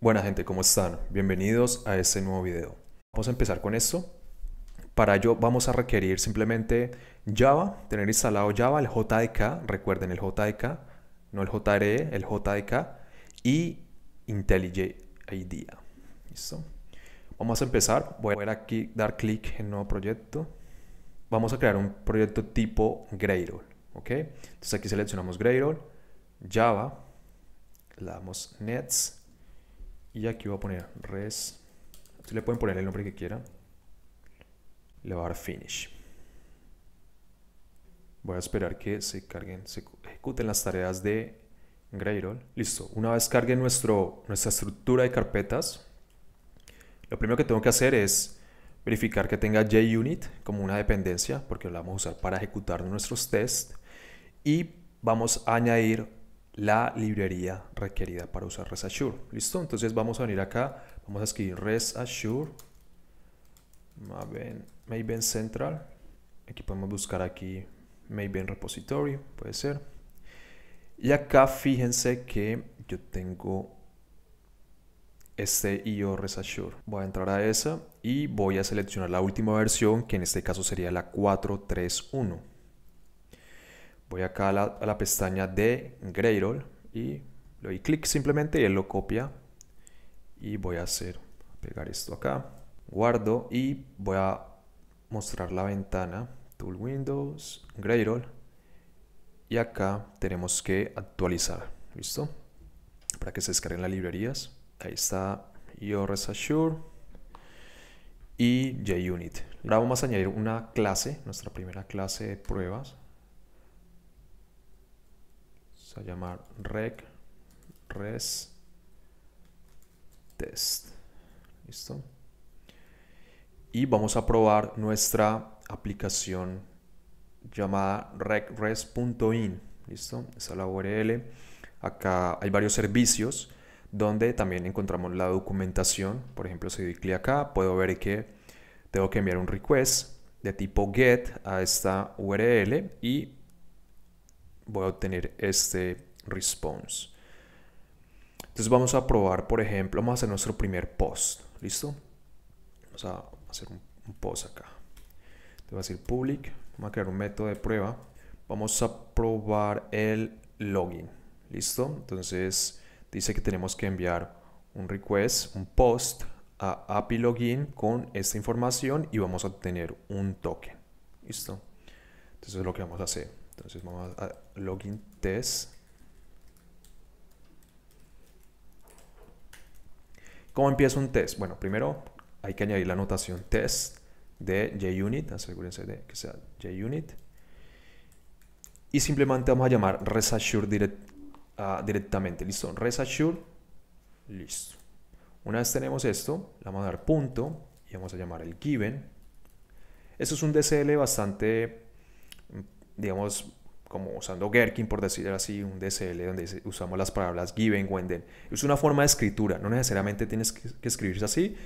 Buena gente, ¿cómo están? Bienvenidos a este nuevo video. Vamos a empezar con esto. Para ello vamos a requerir simplemente Java, tener instalado Java, el JDK, recuerden el JDK, no el JRE, el JDK y IntelliJ IDEA. ¿Listo? Vamos a empezar. Voy a ver aquí, dar clic en nuevo proyecto. Vamos a crear un proyecto tipo Gradle, ¿ok? Entonces aquí seleccionamos Gradle, Java, le damos Nets, y aquí voy a poner res. le pueden poner el nombre que quieran. Le voy a dar finish. Voy a esperar que se carguen, se ejecuten las tareas de Gradle. Listo. Una vez cargue nuestro, nuestra estructura de carpetas, lo primero que tengo que hacer es verificar que tenga JUnit como una dependencia, porque la vamos a usar para ejecutar nuestros tests. Y vamos a añadir la librería requerida para usar REST ¿Listo? Entonces vamos a venir acá, vamos a escribir REST Maven, Central. Aquí podemos buscar aquí Maven Repository, puede ser. Y acá fíjense que yo tengo este IO REST Voy a entrar a esa y voy a seleccionar la última versión, que en este caso sería la 431 voy acá a la, pestaña de Gradle y le doy clic simplemente y él lo copia y voy a hacer pegar esto acá guardo y voy a mostrar la ventana tool windows Gradle y acá tenemos que actualizar listo para que se descarguen las librerías ahí está iOS y JUnit. Ahora vamos a añadir una clase, nuestra primera clase de pruebas llamar rec res test. Y vamos a probar nuestra aplicación llamada recres.in. ¿Listo? Esa es la URL. Acá hay varios servicios donde también encontramos la documentación. Por ejemplo, si doy clic acá, puedo ver que tengo que enviar un request de tipo get a esta URL y voy a obtener este response. Entonces vamos a probar, por ejemplo, vamos a hacer nuestro primer post. ¿Listo? Vamos a hacer un, post acá. Te va a decir public. Vamos a crear un método de prueba. Vamos a probar el login. ¿Listo? Entonces dice que tenemos que enviar un request, un post a API login con esta información y vamos a obtener un token. ¿Listo? Entonces es lo que vamos a hacer. Entonces vamos a login test. ¿Cómo empieza un test? Bueno, primero hay que añadir la anotación test de JUnit, asegúrense de que sea JUnit. Y simplemente vamos a llamar ResAssure direct, ah, directamente, listo, ResAssure, listo. Una vez tenemos esto, le vamos a dar punto y vamos a llamar el given. Esto es un DCL bastante digamos, como usando Gherkin, por decir así, un DCL, donde usamos las palabras given, wenden. Es una forma de escritura, no necesariamente tienes que, escribirse así,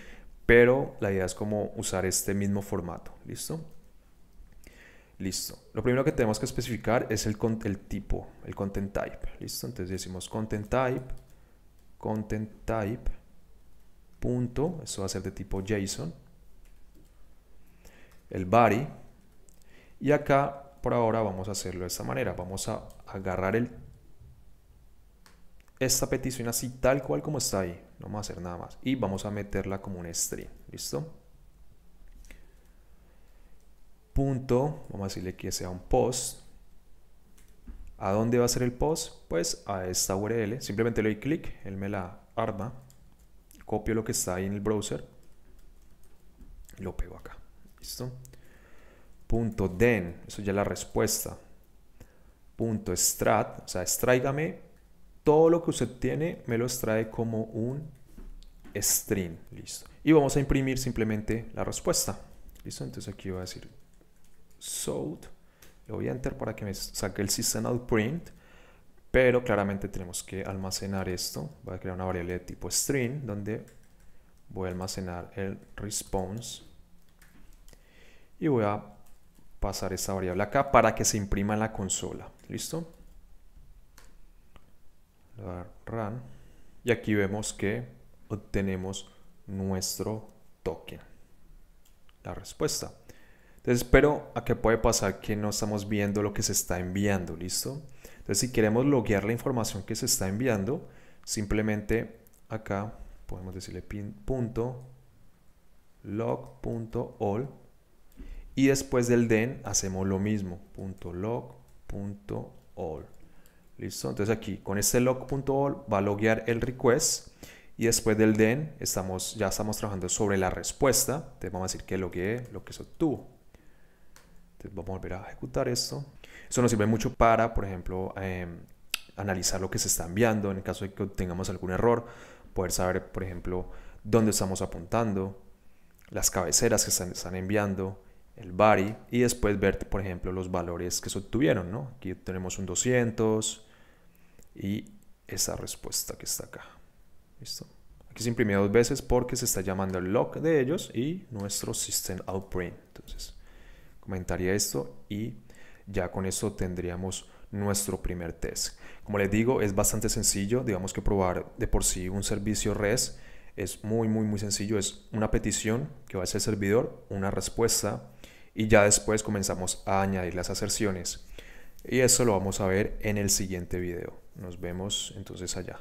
pero la idea es como usar este mismo formato, ¿listo? Listo. Lo primero que tenemos que especificar es el, el tipo, el content type, ¿listo? Entonces decimos content type, content type, punto, eso va a ser de tipo JSON, el body, y acá por ahora vamos a hacerlo de esta manera. Vamos a agarrar el, esta petición así tal cual como está ahí. No vamos a hacer nada más. Y vamos a meterla como un string. ¿Listo? Punto. Vamos a decirle que sea un post. ¿A dónde va a ser el post? Pues a esta URL. Simplemente le doy clic. Él me la arma. Copio lo que está ahí en el browser. lo pego acá. ¿Listo? den, eso ya es la respuesta. Punto o sea, extraigame todo lo que usted tiene, me lo extrae como un string. Listo. Y vamos a imprimir simplemente la respuesta. Listo, entonces aquí voy a decir sold Le voy a enter para que me saque el system out print. Pero claramente tenemos que almacenar esto. Voy a crear una variable de tipo string donde voy a almacenar el response. Y voy a pasar esta variable acá para que se imprima en la consola. ¿Listo? run. Y aquí vemos que obtenemos nuestro token. La respuesta. Entonces, pero ¿a qué puede pasar que no estamos viendo lo que se está enviando? ¿Listo? Entonces, si queremos loguear la información que se está enviando, simplemente acá podemos decirle pin punto y después del den hacemos lo mismo, punto all. ¿Listo? Entonces aquí con este log.all va a loguear el request y después del den estamos, ya estamos trabajando sobre la respuesta. Entonces vamos a decir que logueé lo que se obtuvo. Entonces vamos a volver a ejecutar esto. Eso nos sirve mucho para, por ejemplo, em, analizar lo que se está enviando en el caso de que tengamos algún error, poder saber, por ejemplo, dónde estamos apuntando, las cabeceras que se están enviando, el body y después ver, por ejemplo, los valores que se obtuvieron. Aquí tenemos un 200 y esa respuesta que está acá. Aquí se imprimió dos veces porque se está llamando el log de ellos y nuestro system outprint. Entonces, comentaría esto y ya con esto tendríamos nuestro primer test. Como les digo, es bastante sencillo, digamos que probar de por sí un servicio REST es muy, muy, muy sencillo. Es una petición que va a ser el servidor, una respuesta y ya después comenzamos a añadir las aserciones. Y eso lo vamos a ver en el siguiente video. Nos vemos entonces allá.